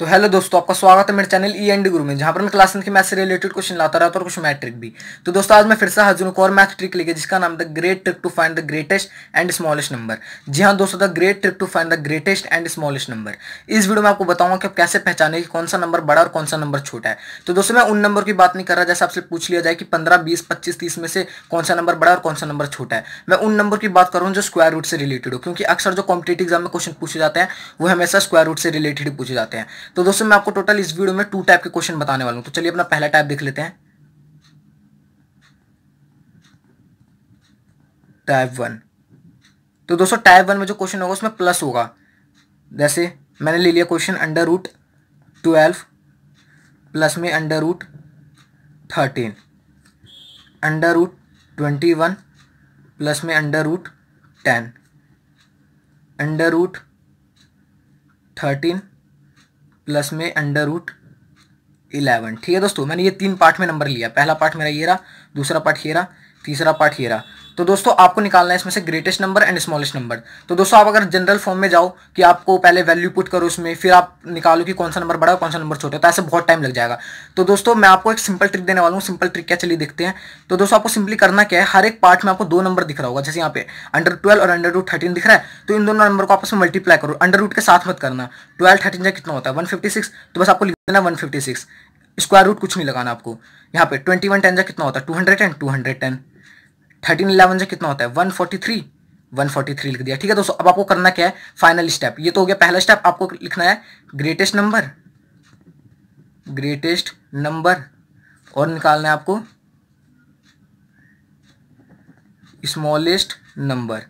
तो हेलो दोस्तों आपका स्वागत है मेरे चैनल ई e एंड गुरु में जहां पर मैं क्लास की के मैथ से रिलेटेड क्वेश्चन लाता रहता हूं और कुछ मैट्रिक भी तो दोस्तों आज मैं फिर से हाजिर को और मैथ ट्रिक लेके जिसका नाम the great trick to find the greatest and smallest number जी हाँ दोस्तों the great trick to find the greatest and smallest number इस वीडियो में आपको बताऊंगा कि आप कैसे पहचाने की कौन सा नंबर बड़ा और कौन सा नंबर छोटा है तो दोस्तों मैं उन नंबर की बात नहीं कर रहा जैसे आपसे पूछ लिया जाए कि पंद्रह बीस पच्चीस तीस में से कौन सा नंबर बड़ा और कौन सा नंबर छोटा है मैं उन नंबर की बात करूँ जो स्क्वायर रूट से रिलेटेड हो क्योंकि अक्सर जो कॉम्पिटेटिव एग्जाम में क्वेश्चन पूछे जाते हैं वो हमेशा स्क्वायर रूट से रिलेटेड पूछे जाते हैं तो दोस्तों मैं आपको टोटल इस वीडियो में टू टाइप के क्वेश्चन बताने वाला हूं तो चलिए अपना पहला टाइप देख लेते हैं टाइप वन तो दोस्तों टाइप वन में जो क्वेश्चन होगा उसमें प्लस होगा जैसे मैंने ले लिया question under root twelve plus में under root thirteen under root twenty one plus में under root ten under root thirteen plus में अंडर रूट इलेवन ठीक है दोस्तों मैंने ये तीन पार्ट में नंबर लिया पहला पार्ट मेरा ये रहा दूसरा पार्ट ये रहा तीसरा पार्ट ये रहा तो दोस्तों आपको निकालना है इसमें से greatest number and smallest number तो दोस्तों आप अगर जनरल फॉर्म में जाओ कि आपको पहले वैल्यू पुट करो उसमें फिर आप निकालो कि कौन सा नंबर बड़ा कौन सा नंबर छोटा तो ऐसे बहुत टाइम लग जाएगा तो दोस्तों मैं आपको एक सिंपल ट्रिक देने वाला हूँ सिंपल ट्रिक क्या चलिए देखते हैं तो दोस्तों आपको सिंपली करना क्या है हर एक पार्ट में आपको दो नंबर दिख रहा होगा जैसे यहाँ पे अंडर ट्वेल्व और अंडर रूट थर्टीन दिख रहा है तो इन दोनों नंबर को आपस में मल्टीप्लाई करो अंडर रूट के साथ मत करना ट्वेल्व थर्टीन का कितना होता है वन तो बस आपको लिख देना वन स्क्वायर रूट कुछ नहीं लगाना आपको यहाँ पे ट्वेंटी वन टेन जा कितना होता है two hundred and two hundred ten thirteen eleven से कितना होता है one forty three one forty three लिख दिया ठीक है दोस्तों अब आपको करना क्या है फाइनल स्टेप ये तो हो गया पहला स्टेप आपको लिखना है ग्रेटेस्ट नंबर ग्रेटेस्ट नंबर और निकालना है आपको स्मॉलेस्ट नंबर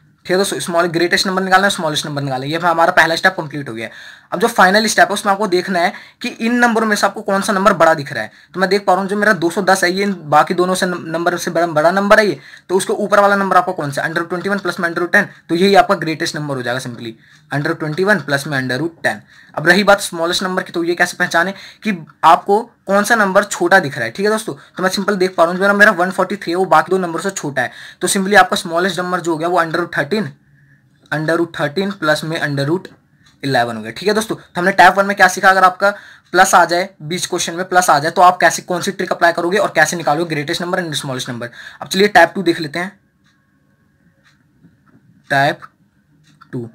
ठीक है दोस्तों स्मॉल ग्रेटेस्ट नंबर निकालना है स्मॉलेस्ट नंबर निकालना ये हमारा पहला स्टेप कंप्लीट हो गया अब जो फाइनल स्टेप है उसमें आपको देखना है कि इन नंबरों में से आपको कौन सा नंबर बड़ा दिख रहा है तो मैं देख पा रहा हूँ जो मेरा 210 है ये बाकी दोनों से नंबर से बड़ा बड़ा नंबर है ये तो उसके ऊपर वाला नंबर आपका कौन सा अंडर ट्वेंटी वन प्लस में अंडर टेन तो यही आपका ग्रेटेस्ट नंबर हो जाएगा simply under twenty one plus में अंडर टेन अब रही बात स्मॉलेस्ट नंबर की तो ये कैसे पहचाने कि आपको कौन सा नंबर छोटा दिख रहा है ठीक है दोस्तों तो मैं सिंपल देख पा रहा हूँ मेरा मेरा 143 है वो बाकी दो नंबर से छोटा है तो सिंपली आपका स्मॉलेस्ट नंबर जो हो गया वो under root thirteen under root thirteen plus में अंडर रूट इलेवन हो गया ठीक है दोस्तों तो हमने टाइप वन में क्या सीखा अगर आपका प्लस आ जाए बीच क्वेश्चन में प्लस आ जाए तो आप कैसे कौन सी ट्रिक अप्लाई करोगे और कैसे निकालोगे greatest number and smallest number अब चलिए टाइप टू देख लेते हैं टाइप टू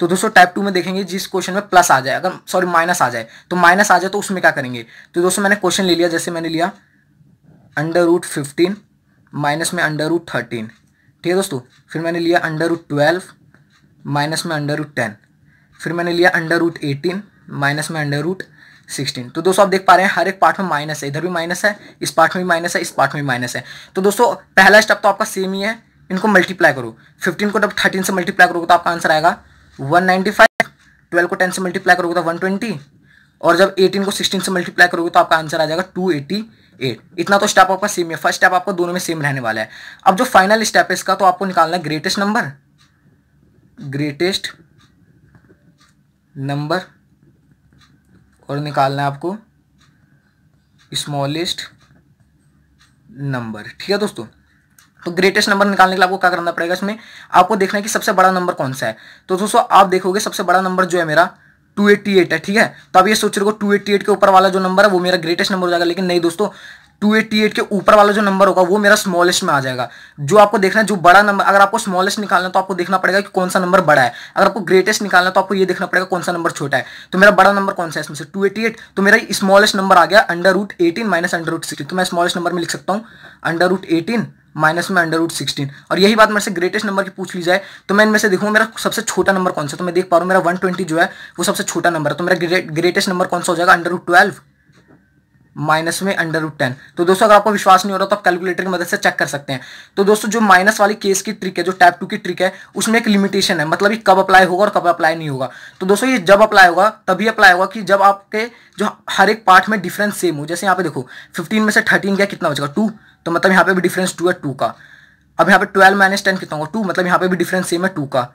तो दोस्तों टाइप टू में देखेंगे जिस क्वेश्चन में प्लस आ जाए अगर सॉरी माइनस आ जाए तो माइनस आ जाए तो उसमें क्या करेंगे तो दोस्तों मैंने क्वेश्चन ले लिया जैसे मैंने लिया अंडर रूट फिफ्टीन माइनस में अंडर रूट थर्टीन ठीक है दोस्तों फिर मैंने लिया अंडर रूट ट्वेल्व माइनस में अंडर रूट टेन फिर मैंने लिया अंडर रूट एटीन माइनस में अंडर रूट सिक्सटीन तो दोस्तों आप देख पा रहे हैं हर एक पार्ट में माइनस है इधर भी माइनस है इस पार्ट में भी माइनस है इस पार्ट में भी माइनस है तो दोस्तों पहला स्टेप तो आपका सेम ही है इनको मल्टीप्लाई करो फिफ्टीन को जब थर्टीन से मल्टीप्लाई करोगे तो आपका आंसर आएगा वन नाइन्टी फाइव ट्वेल्व को टेन से मल्टीप्लाई करोगे तो वन ट्वेंटी और जब एटीन को सिक्सटीन से मल्टीप्लाई करोगे तो आपका आंसर आ जाएगा टू एटी एट इतना तो स्टेप आपका सेम है फर्स्ट स्टेप आपका दोनों में सेम रहने वाला है अब जो फाइनल स्टेप है इसका तो आपको निकालना है ग्रेटेस्ट नंबर ग्रेटेस्ट नंबर और निकालना है आपको स्मॉलेस्ट नंबर ठीक है दोस्तों तो ग्रेटेस्ट नंबर निकालने के लिए आपको क्या करना पड़ेगा इसमें आपको देखना है कि सबसे बड़ा नंबर कौन सा है तो दोस्तों आप देखोगे सबसे बड़ा नंबर जो है मेरा 288 है ठीक है तो अब ये सोच रहे हो 288 के ऊपर वाला जो नंबर है वो मेरा ग्रेटेस्ट नंबर हो जाएगा लेकिन नहीं दोस्तों 288 के ऊपर वाला जो नंबर होगा वो मेरा स्मॉलेस्ट में आ जाएगा जो आपको देखना है जो बड़ा नंबर अगर आपको स्मॉलेस्ट निकालना है तो आपको देखना पड़ेगा कि कौन सा नंबर बड़ा है अगर आपको ग्रेटेस्ट निकालना है तो आपको ये देखना पड़ेगा कौन सा नंबर छोटा है तो मेरा बड़ा नंबर कौन सा है इसमें से टू तो मेरा स्मॉलेस्ट नंबर आ गया under root eighteen minus under root sixteen तो मैं स्मॉलेस्ट नंबर में लिख सकता हूँ अंडर रूट एटीन माइनस में अंडर रूट सिक्सटीन और यही बात मेरे से ग्रेटेस्ट नंबर की पूछ ली जाए तो मैं इनमें से देखूँ मेरा सबसे छोटा नंबर कौन सा तो मैं देख पा रहा हूँ मेरा वन ट्वेंटी जो है वो सबसे छोटा नंबर है तो मेरा ग्रेटेस्ट नंबर कौन सा हो जाएगा अंडर रूट ट्वेल्व माइनस में अंडर रूट टेन तो दोस्तों अगर आपको विश्वास नहीं हो रहा तो आप कैलकुलेटर की मदद से चेक कर सकते हैं तो दोस्तों जो माइनस वाली केस की ट्रिक है जो टैप टू की ट्रिक है उसमें एक लिमिटेशन है मतलब ये कब अप्लाई होगा और कब अप्लाई नहीं होगा तो दोस्तों ये जब अप्लाई होगा तभी अप्लाई होगा कि जब आपके जो हर एक पार्ट में डिफरेंस सेम हो जैसे यहाँ पे देखो फिफ्टीन में से थर्टीन क्या कितना बचेगा टू तो मतलब यहाँ पे भी डिफरेंस टू है टू का अब यहाँ पे ट्वेल्व माइनस टेन कितना होगा टू मतलब यहाँ पे भी डिफरेंस सेम है टू का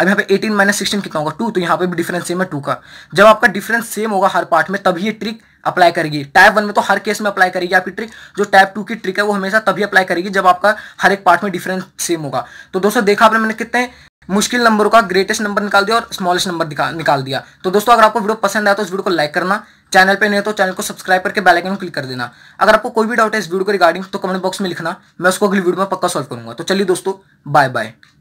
अब यहाँ पे 18 माइनस सिक्सटीन कितना होगा टू तो यहाँ पे भी डिफरेंस सेम है टू का जब आपका डिफरेंस सेम होगा हर पार्ट में तभी ये ट्रिक अप्लाई करेगी टाइप वन में तो हर केस में अप्लाई करेगी आपकी ट्रिक जो टाइप टू की ट्रिक है वो हमेशा तभी अप्लाई करेगी जब आपका हर एक पार्ट में डिफरेंस सेम होगा तो दोस्तों देखा आपने मैंने कितने मुश्किल नंबरों का ग्रेटेस्ट नंबर निकाल दिया और स्मॉलेस्ट नंबर निकाल दिया तो दोस्तों अगर आपको वीडियो पसंद आया तो इस वीडियो को लाइक करना चैनल पे नहीं तो चैनल को सब्सक्राइब करके बेल आइकन क्लिक कर देना अगर आपको कोई भी डाउट है इस वीडियो के रिगार्डिंग तो कमेंट बॉक्स में लिखना मैं उसको अगली वीडियो में पक्का सॉल्व करूंगा तो चलिए दोस्तों बाय बाय